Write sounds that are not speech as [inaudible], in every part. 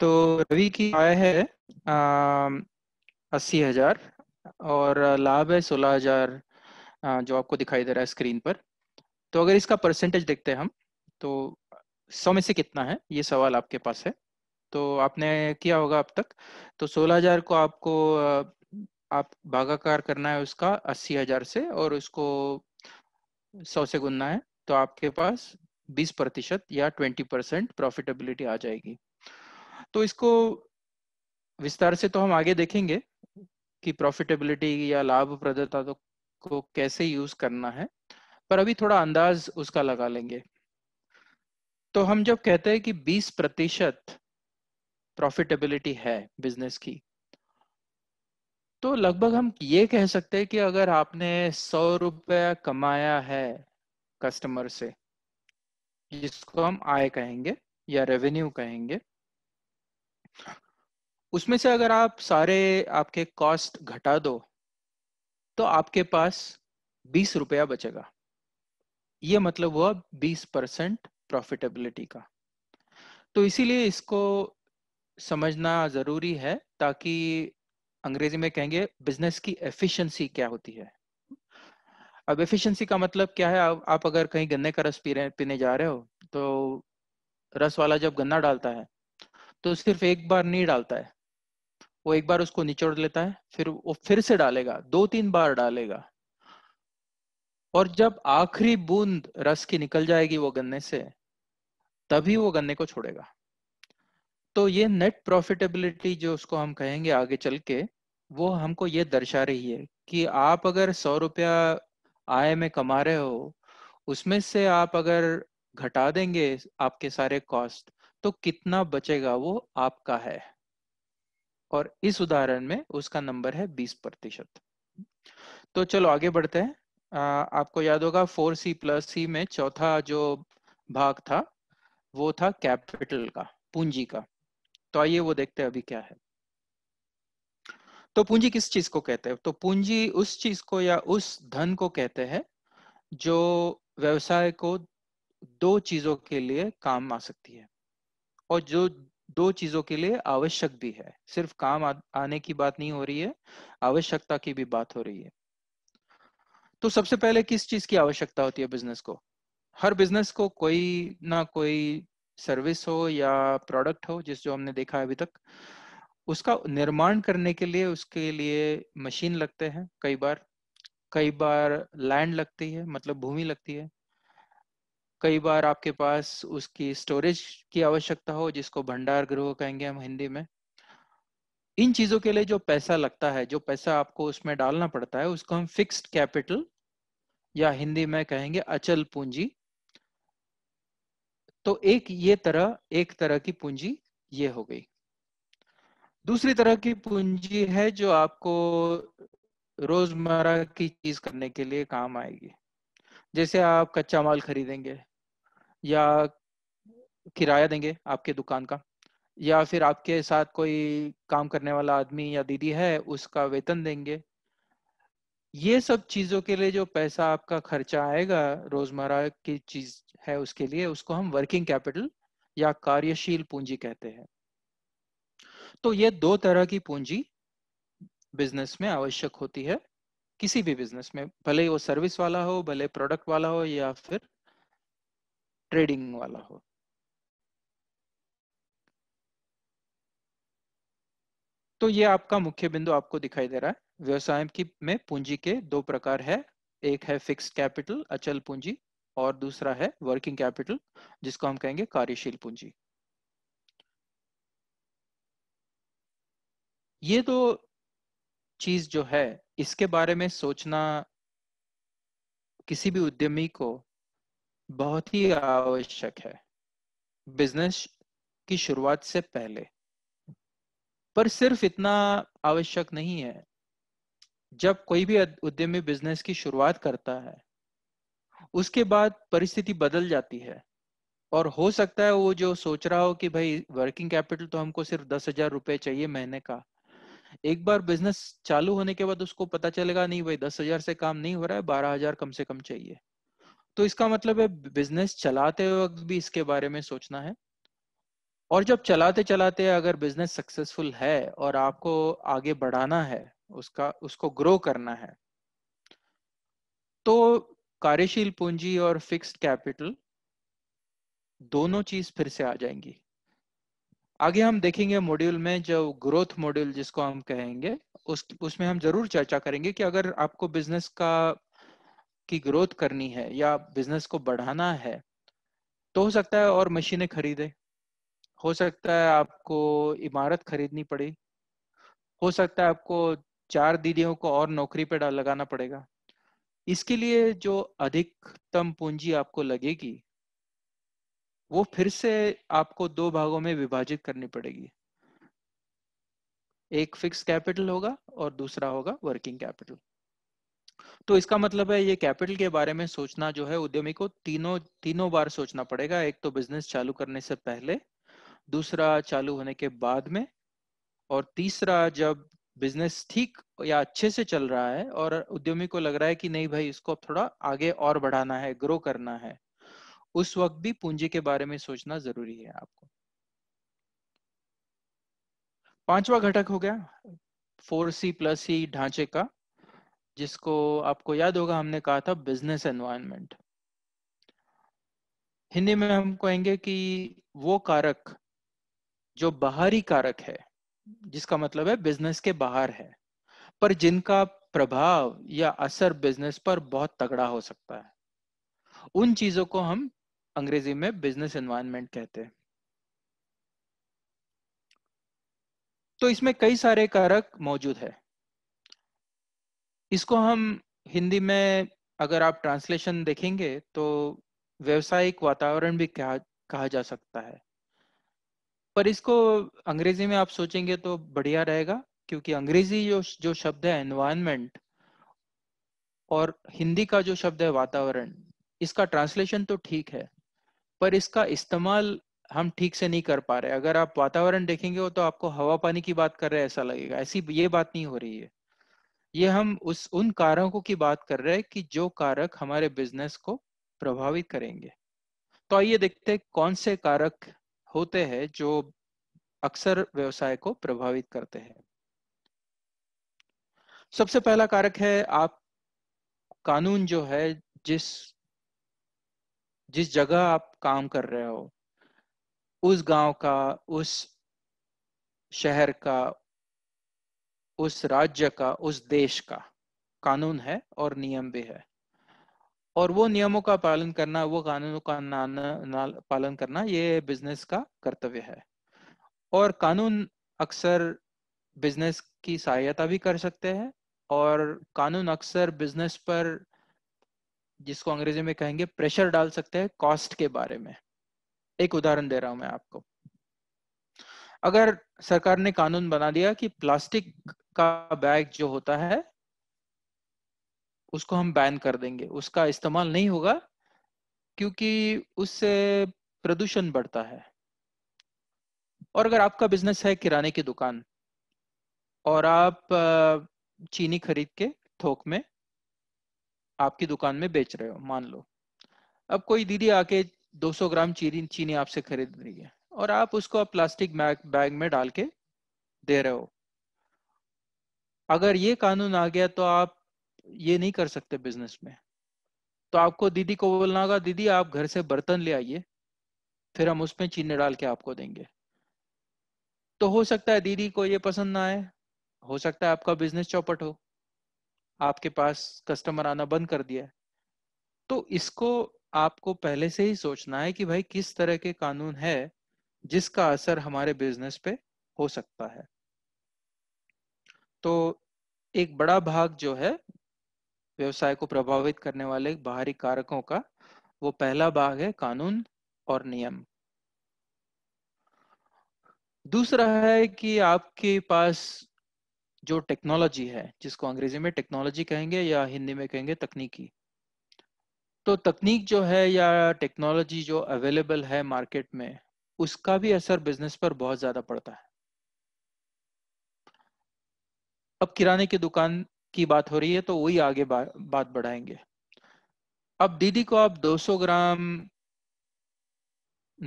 तो रवि की आय है अस्सी हजार और लाभ है सोलह हजार जो आपको दिखाई दे रहा है स्क्रीन पर तो अगर इसका परसेंटेज देखते हैं हम तो सौ में से कितना है ये सवाल आपके पास है तो आपने किया होगा अब तक तो सोलह हजार को आपको आप भागाकार करना है उसका अस्सी हजार से और उसको सौ से गुनना है तो आपके पास बीस प्रतिशत या ट्वेंटी परसेंट प्रॉफिटेबिलिटी आ जाएगी तो इसको विस्तार से तो हम आगे देखेंगे कि प्रॉफिटेबिलिटी या लाभप्रदता तो को कैसे यूज करना है पर अभी थोड़ा अंदाज उसका लगा लेंगे तो हम जब कहते हैं कि 20 प्रतिशत प्रॉफिटेबिलिटी है बिजनेस की तो लगभग हम ये कह सकते हैं कि अगर आपने सौ रुपया कमाया है कस्टमर से जिसको हम आय कहेंगे या रेवेन्यू कहेंगे उसमें से अगर आप सारे आपके कॉस्ट घटा दो तो आपके पास बीस रुपया बचेगा ये मतलब हुआ बीस परसेंट प्रॉफिटेबिलिटी का तो इसीलिए इसको समझना जरूरी है ताकि अंग्रेजी में कहेंगे बिजनेस की एफिशिएंसी क्या होती है अब एफिशिएंसी का मतलब क्या है आप अगर कहीं गन्ने का रस पी रहे पीने जा रहे हो तो रस वाला जब गन्ना डालता है तो सिर्फ एक बार नहीं डालता है वो एक बार उसको निचोड़ लेता है फिर वो फिर से डालेगा दो तीन बार डालेगा और जब आखिरी बूंद रस की निकल जाएगी वो गन्ने से तभी वो गन्ने को छोड़ेगा तो ये नेट प्रॉफिटेबिलिटी जो उसको हम कहेंगे आगे चल के वो हमको ये दर्शा रही है कि आप अगर सौ रुपया आय में कमा रहे हो उसमें से आप अगर घटा देंगे आपके सारे कॉस्ट तो कितना बचेगा वो आपका है और इस उदाहरण में उसका नंबर है बीस प्रतिशत तो चलो आगे बढ़ते हैं आ, आपको याद होगा फोर सी प्लस सी में चौथा जो भाग था वो था कैपिटल का पूंजी का तो आइए वो देखते हैं अभी क्या है तो पूंजी किस चीज को कहते हैं तो पूंजी उस चीज को या उस धन को कहते हैं जो व्यवसाय को दो चीजों के लिए काम आ सकती है और जो दो चीजों के लिए आवश्यक भी है सिर्फ काम आने की बात नहीं हो रही है आवश्यकता की भी बात हो रही है तो सबसे पहले किस चीज की आवश्यकता होती है बिजनेस को हर बिजनेस को कोई ना कोई सर्विस हो या प्रोडक्ट हो जिस जो हमने देखा है अभी तक उसका निर्माण करने के लिए उसके लिए मशीन लगते हैं कई बार कई बार लैंड लगती है मतलब भूमि लगती है कई बार आपके पास उसकी स्टोरेज की आवश्यकता हो जिसको भंडार गृह कहेंगे हम हिंदी में इन चीजों के लिए जो पैसा लगता है जो पैसा आपको उसमें डालना पड़ता है उसको हम फिक्स्ड कैपिटल या हिंदी में कहेंगे अचल पूंजी तो एक ये तरह एक तरह की पूंजी ये हो गई दूसरी तरह की पूंजी है जो आपको रोजमर्रा की चीज करने के लिए काम आएगी जैसे आप कच्चा माल खरीदेंगे या किराया देंगे आपके दुकान का या फिर आपके साथ कोई काम करने वाला आदमी या दीदी है उसका वेतन देंगे ये सब चीजों के लिए जो पैसा आपका खर्चा आएगा रोजमर्रा की चीज है उसके लिए उसको हम वर्किंग कैपिटल या कार्यशील पूंजी कहते हैं तो ये दो तरह की पूंजी बिजनेस में आवश्यक होती है किसी भी बिजनेस में भले वो सर्विस वाला हो भले प्रोडक्ट वाला हो या फिर ट्रेडिंग वाला हो तो ये आपका मुख्य बिंदु आपको दिखाई दे रहा है व्यवसाय की में पूंजी के दो प्रकार है एक है फिक्स कैपिटल अचल पूंजी और दूसरा है वर्किंग कैपिटल जिसको हम कहेंगे कार्यशील पूंजी ये दो चीज जो है इसके बारे में सोचना किसी भी उद्यमी को बहुत ही आवश्यक है बिजनेस की शुरुआत से पहले पर सिर्फ इतना आवश्यक नहीं है जब कोई भी उद्यमी बिजनेस की शुरुआत करता है उसके बाद परिस्थिति बदल जाती है और हो सकता है वो जो सोच रहा हो कि भाई वर्किंग कैपिटल तो हमको सिर्फ दस हजार रुपए चाहिए महीने का एक बार बिजनेस चालू होने के बाद उसको पता चलेगा नहीं भाई दस हजार से काम नहीं हो रहा है बारह हजार कम से कम चाहिए तो इसका मतलब है बिजनेस चलाते वक्त भी इसके बारे में सोचना है और जब चलाते चलाते अगर बिजनेस सक्सेसफुल है और आपको आगे बढ़ाना है उसका उसको ग्रो करना है तो कार्यशील पूंजी और फिक्स्ड कैपिटल दोनों चीज फिर से आ जाएंगी आगे हम देखेंगे मॉड्यूल में जो ग्रोथ मॉड्यूल जिसको हम कहेंगे उस उसमें हम जरूर चर्चा करेंगे कि अगर आपको बिजनेस का की ग्रोथ करनी है या बिजनेस को बढ़ाना है तो हो सकता है और मशीनें खरीदे हो सकता है आपको इमारत खरीदनी पड़ी हो सकता है आपको चार दीदियों को और नौकरी पे लगाना पड़ेगा इसके लिए जो अधिकतम पूंजी आपको लगेगी वो फिर से आपको दो भागों में विभाजित करनी पड़ेगी एक फिक्स कैपिटल होगा और दूसरा होगा वर्किंग कैपिटल तो इसका मतलब है ये कैपिटल के बारे में सोचना जो है उद्यमी को तीनों तीनों बार सोचना पड़ेगा एक तो बिजनेस चालू करने से पहले दूसरा चालू होने के बाद में और तीसरा जब बिजनेस ठीक या अच्छे से चल रहा है और उद्यमी को लग रहा है कि नहीं भाई इसको थोड़ा आगे और बढ़ाना है ग्रो करना है उस वक्त भी पूंजी के बारे में सोचना जरूरी है आपको पांचवा घटक हो गया फोर सी प्लस सी ढांचे का जिसको आपको याद होगा हमने कहा था बिजनेस एनवायरनमेंट हिंदी में हम कहेंगे कि वो कारक जो बाहरी कारक है जिसका मतलब है बिजनेस के बाहर है पर जिनका प्रभाव या असर बिजनेस पर बहुत तगड़ा हो सकता है उन चीजों को हम अंग्रेजी में बिजनेस एनवायरनमेंट कहते हैं तो इसमें कई सारे कारक मौजूद है इसको हम हिंदी में अगर आप ट्रांसलेशन देखेंगे तो व्यवसायिक वातावरण भी कहा कहा जा सकता है पर इसको अंग्रेजी में आप सोचेंगे तो बढ़िया रहेगा क्योंकि अंग्रेजी जो जो शब्द है एनवायरमेंट और हिंदी का जो शब्द है वातावरण इसका ट्रांसलेशन तो ठीक है पर इसका इस्तेमाल हम ठीक से नहीं कर पा रहे अगर आप वातावरण देखेंगे तो आपको हवा पानी की बात कर रहे हैं ऐसा लगेगा ऐसी ये बात नहीं हो रही है ये हम उस उन कारकों की बात कर रहे हैं कि जो कारक हमारे बिजनेस को प्रभावित करेंगे तो आइए देखते हैं कौन से कारक होते हैं जो अक्सर व्यवसाय को प्रभावित करते हैं सबसे पहला कारक है आप कानून जो है जिस जिस जगह आप काम कर रहे हो उस गांव का उस शहर का उस राज्य का उस देश का कानून है और नियम भी है और वो नियमों का पालन करना वो कानूनों का ना, ना, पालन करना ये बिजनेस का कर्तव्य है और कानून अक्सर बिजनेस की सहायता भी कर सकते हैं और कानून अक्सर बिजनेस पर जिसको अंग्रेजी में कहेंगे प्रेशर डाल सकते हैं कॉस्ट के बारे में एक उदाहरण दे रहा हूं मैं आपको अगर सरकार ने कानून बना दिया कि प्लास्टिक का बैग जो होता है उसको हम बैन कर देंगे उसका इस्तेमाल नहीं होगा क्योंकि उससे प्रदूषण बढ़ता है और अगर आपका बिजनेस है किराने की दुकान और आप चीनी खरीद के थोक में आपकी दुकान में बेच रहे हो मान लो अब कोई दीदी आके 200 ग्राम चीनी चीनी आपसे खरीद रही है और आप उसको आप प्लास्टिक बैग में डाल के दे रहे हो अगर ये कानून आ गया तो आप ये नहीं कर सकते बिजनेस में तो आपको दीदी को बोलना होगा दीदी आप घर से बर्तन ले आइए फिर हम उसमें चीनी डाल के आपको देंगे तो हो सकता है दीदी को ये पसंद ना आए हो सकता है आपका बिजनेस चौपट हो आपके पास कस्टमर आना बंद कर दिया तो इसको आपको पहले से ही सोचना है कि भाई किस तरह के कानून है जिसका असर हमारे बिजनेस पे हो सकता है तो एक बड़ा भाग जो है व्यवसाय को प्रभावित करने वाले बाहरी कारकों का वो पहला भाग है कानून और नियम दूसरा है कि आपके पास जो टेक्नोलॉजी है जिसको अंग्रेजी में टेक्नोलॉजी कहेंगे या हिंदी में कहेंगे तकनीकी तो तकनीक जो है या टेक्नोलॉजी जो अवेलेबल है मार्केट में उसका भी असर बिजनेस पर बहुत ज्यादा पड़ता है अब किराने की दुकान की बात हो रही है तो वही आगे बा, बात बढ़ाएंगे अब दीदी को आप 200 ग्राम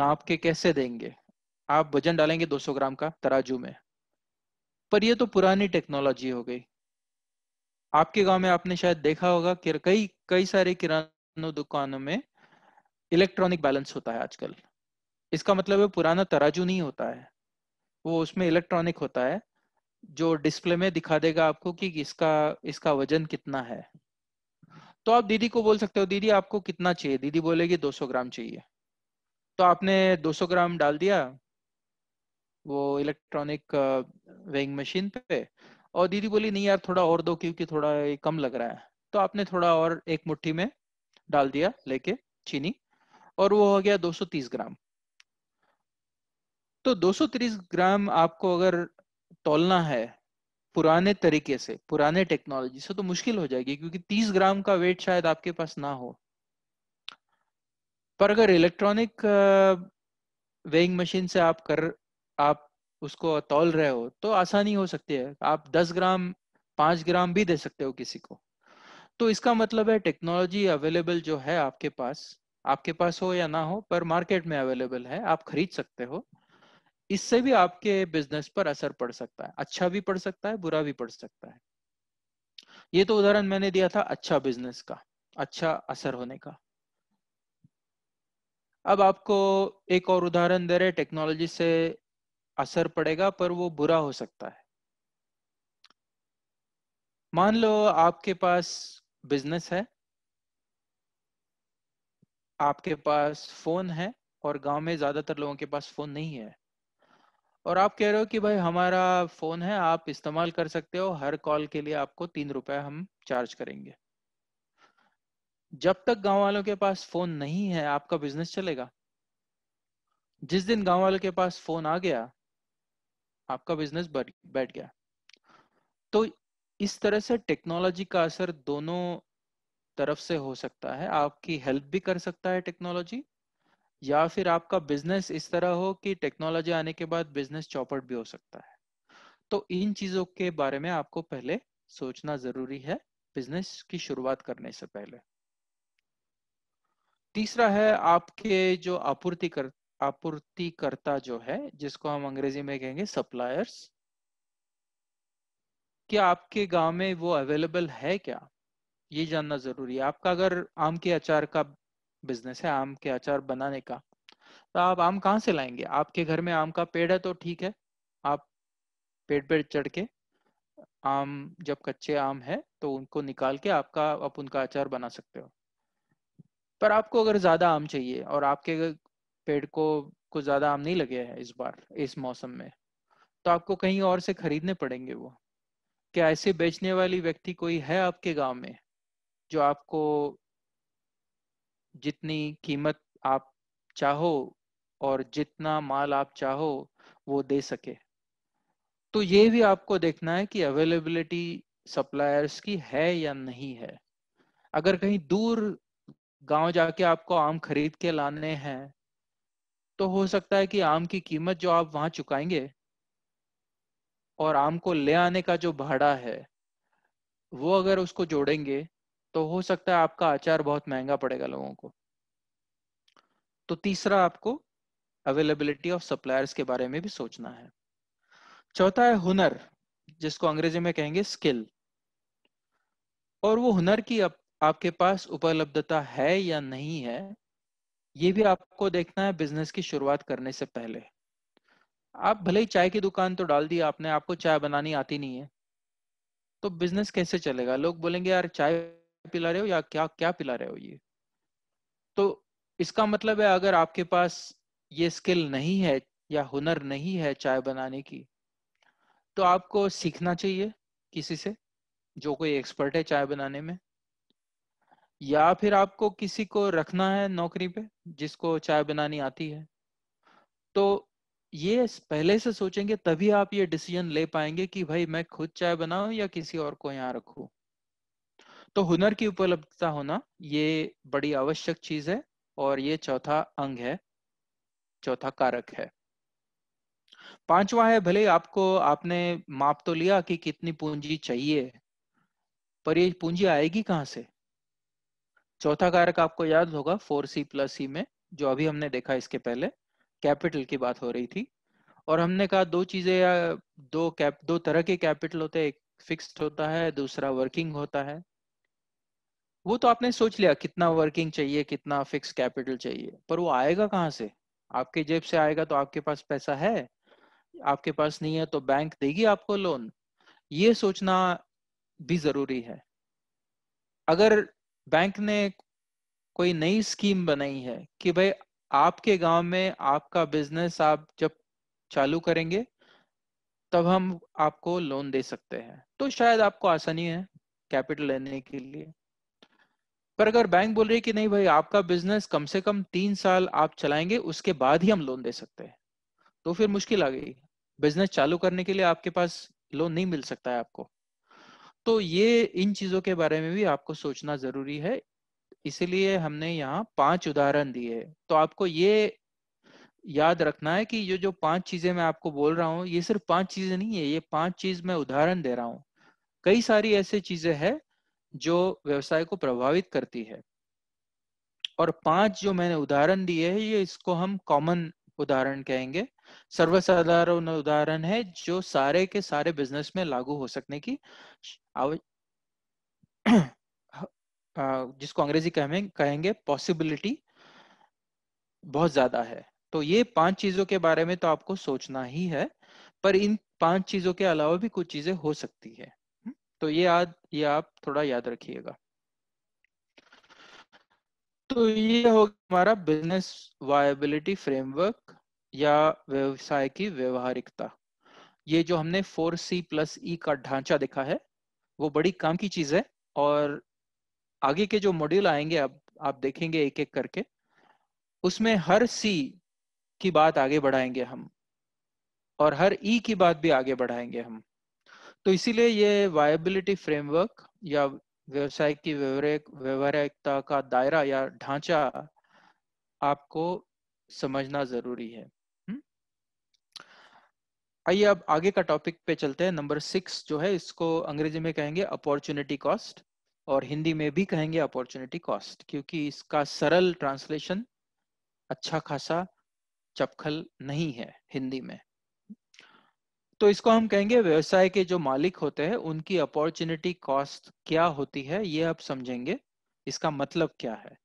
नाप के कैसे देंगे आप वजन डालेंगे 200 ग्राम का तराजू में पर यह तो पुरानी टेक्नोलॉजी हो गई आपके गांव में आपने शायद देखा होगा कि कई कई सारे किरानों दुकानों में इलेक्ट्रॉनिक बैलेंस होता है आजकल इसका मतलब है पुराना तराजू नहीं होता है वो उसमें इलेक्ट्रॉनिक होता है जो डिस्प्ले में दिखा देगा आपको कि इसका इसका वजन कितना है तो आप दीदी को बोल सकते हो दीदी आपको कितना चाहिए दीदी बोलेगी 200 ग्राम चाहिए तो आपने 200 ग्राम डाल दिया वो इलेक्ट्रॉनिक वेइंग मशीन पे और दीदी बोली नहीं यार थोड़ा और दो क्योंकि थोड़ा कम लग रहा है तो आपने थोड़ा और एक मुट्ठी में डाल दिया लेके चीनी और वो हो गया 230 ग्राम तो 230 ग्राम आपको अगर तोलना है पुराने तरीके से पुराने टेक्नोलॉजी से तो मुश्किल हो जाएगी क्योंकि 30 ग्राम का वेट शायद आपके पास ना हो पर अगर इलेक्ट्रॉनिक वेइंग मशीन से आप कर आप उसको तोल रहे हो तो आसानी हो सकती है आप 10 ग्राम 5 ग्राम भी दे सकते हो किसी को तो इसका मतलब है टेक्नोलॉजी अवेलेबल जो है आपके पास आपके पास हो या ना हो पर मार्केट में अवेलेबल है आप खरीद सकते हो इससे भी आपके बिजनेस पर असर पड़ सकता है अच्छा भी पड़ सकता है बुरा भी पड़ सकता है ये तो उदाहरण मैंने दिया था अच्छा बिजनेस का अच्छा असर होने का अब आपको एक और उदाहरण दे रहे टेक्नोलॉजी से असर पड़ेगा पर वो बुरा हो सकता है मान लो आपके पास बिजनेस है आपके पास फोन है और गांव में ज्यादातर लोगों के पास फोन नहीं है और आप कह रहे हो कि भाई हमारा फोन है आप इस्तेमाल कर सकते हो हर कॉल के लिए आपको तीन रुपए हम चार्ज करेंगे जब तक गांव वालों के पास फोन नहीं है आपका बिजनेस चलेगा जिस दिन गांव वालों के पास फोन आ गया आपका बिजनेस बैठ गया तो इस तरह से टेक्नोलॉजी का असर दोनों तरफ से हो सकता है आपकी हेल्प भी कर सकता है टेक्नोलॉजी या फिर आपका बिजनेस इस तरह हो कि टेक्नोलॉजी आने के बाद बिजनेस चौपट भी हो सकता है तो इन चीजों के बारे में आपको पहले सोचना जरूरी है बिजनेस की शुरुआत करने से पहले तीसरा है आपके जो आपूर्ति कर आपूर्तिकर्ता जो है जिसको हम अंग्रेजी में कहेंगे सप्लायर्स क्या आपके गांव में वो अवेलेबल है क्या ये जानना जरूरी है आपका अगर आम के अचार का बिजनेस है आम के अचार बनाने का तो आप आम कहाँ से लाएंगे आपके घर में आम का पेड़ है तो ठीक है आप पेड़ पेड़ चढ़ के आम जब कच्चे आम है तो उनको निकाल के आपका आप उनका अचार बना सकते हो पर आपको अगर ज्यादा आम चाहिए और आपके पेड़ को कुछ ज्यादा आम नहीं लगे हैं इस बार इस मौसम में तो आपको कहीं और से खरीदने पड़ेंगे वो क्या ऐसे बेचने वाली व्यक्ति कोई है आपके गांव में जो आपको जितनी कीमत आप चाहो और जितना माल आप चाहो वो दे सके तो ये भी आपको देखना है कि अवेलेबिलिटी सप्लायर्स की है या नहीं है अगर कहीं दूर गांव जाके आपको आम खरीद के लाने हैं तो हो सकता है कि आम की कीमत जो आप वहां चुकाएंगे और आम को ले आने का जो भाड़ा है वो अगर उसको जोड़ेंगे तो हो सकता है आपका अचार बहुत महंगा पड़ेगा लोगों को तो तीसरा आपको अवेलेबिलिटी ऑफ सप्लायर्स के बारे में भी सोचना है चौथा है हुनर जिसको अंग्रेजी में कहेंगे स्किल और वो हुनर की आप, आपके पास उपलब्धता है या नहीं है ये भी आपको देखना है बिजनेस की शुरुआत करने से पहले आप भले ही चाय की दुकान तो डाल दी आपने आपको चाय बनानी आती नहीं है तो बिजनेस कैसे चलेगा लोग बोलेंगे यार चाय पिला रहे हो या क्या क्या पिला रहे हो ये तो इसका मतलब है अगर आपके पास ये स्किल नहीं है या हुनर नहीं है चाय बनाने की तो आपको सीखना चाहिए किसी से जो कोई एक्सपर्ट है चाय बनाने में या फिर आपको किसी को रखना है नौकरी पे जिसको चाय बनानी आती है तो ये पहले से सोचेंगे तभी आप ये डिसीजन ले पाएंगे कि भाई मैं खुद चाय बनाऊं या किसी और को यहाँ रखूं तो हुनर की उपलब्धता होना ये बड़ी आवश्यक चीज है और ये चौथा अंग है चौथा कारक है पांचवा है भले आपको आपने माप तो लिया कि कितनी पूंजी चाहिए पर ये पूंजी आएगी कहाँ से चौथा कारक आपको याद होगा फोर सी प्लस सी में जो अभी हमने देखा इसके पहले कैपिटल की बात हो रही थी और हमने कहा दो चीजें या दो कैप दो तरह के कैपिटल होते हैं एक फिक्स्ड होता है दूसरा वर्किंग होता है वो तो आपने सोच लिया कितना वर्किंग चाहिए कितना फिक्स कैपिटल चाहिए पर वो आएगा कहाँ से आपके जेब से आएगा तो आपके पास पैसा है आपके पास नहीं है तो बैंक देगी आपको लोन ये सोचना भी जरूरी है अगर बैंक ने कोई नई स्कीम बनाई है कि भाई आपके गांव में आपका बिजनेस आप जब चालू करेंगे तब हम आपको लोन दे सकते हैं तो शायद आपको आसानी है कैपिटल लेने के लिए पर अगर बैंक बोल रही है कि नहीं भाई आपका बिजनेस कम से कम तीन साल आप चलाएंगे उसके बाद ही हम लोन दे सकते हैं तो फिर मुश्किल आ गई बिजनेस चालू करने के लिए आपके पास लोन नहीं मिल सकता है आपको तो ये इन चीजों के बारे में भी आपको सोचना जरूरी है इसीलिए हमने यहाँ पांच उदाहरण दिए तो आपको ये याद रखना है कि ये जो पांच चीजें मैं आपको बोल रहा हूँ ये सिर्फ पांच चीजें नहीं है ये पांच चीज मैं उदाहरण दे रहा हूँ कई सारी ऐसी चीजें हैं जो व्यवसाय को प्रभावित करती है और पांच जो मैंने उदाहरण दिए हैं ये इसको हम कॉमन उदाहरण कहेंगे सर्वसाधारण उदाहरण है जो सारे के सारे बिजनेस में लागू हो सकने की [clears throat] जिसको अंग्रेजी कहें कहेंगे पॉसिबिलिटी बहुत ज्यादा है तो ये पांच चीजों के बारे में तो आपको सोचना ही है पर इन पांच चीजों के अलावा भी कुछ चीजें हो सकती है तो ये याद ये आप थोड़ा याद रखिएगा तो ये हो हमारा बिजनेस वायबिलिटी फ्रेमवर्क या व्यवसाय की व्यवहारिकता ये जो हमने फोर सी प्लस ई का ढांचा देखा है वो बड़ी काम की चीज है और आगे के जो मॉड्यूल आएंगे अब आप देखेंगे एक एक करके उसमें हर सी की बात आगे बढ़ाएंगे हम और हर ई e की बात भी आगे बढ़ाएंगे हम तो इसीलिए ये वायबिलिटी फ्रेमवर्क या व्यवसाय की व्यवहारिकता का दायरा या ढांचा आपको समझना जरूरी है हम्म? आइए अब आगे का टॉपिक पे चलते हैं नंबर सिक्स जो है इसको अंग्रेजी में कहेंगे अपॉर्चुनिटी कॉस्ट और हिंदी में भी कहेंगे अपॉर्चुनिटी कॉस्ट क्योंकि इसका सरल ट्रांसलेशन अच्छा खासा चपखल नहीं है हिंदी में तो इसको हम कहेंगे व्यवसाय के जो मालिक होते हैं उनकी अपॉर्चुनिटी कॉस्ट क्या होती है ये आप समझेंगे इसका मतलब क्या है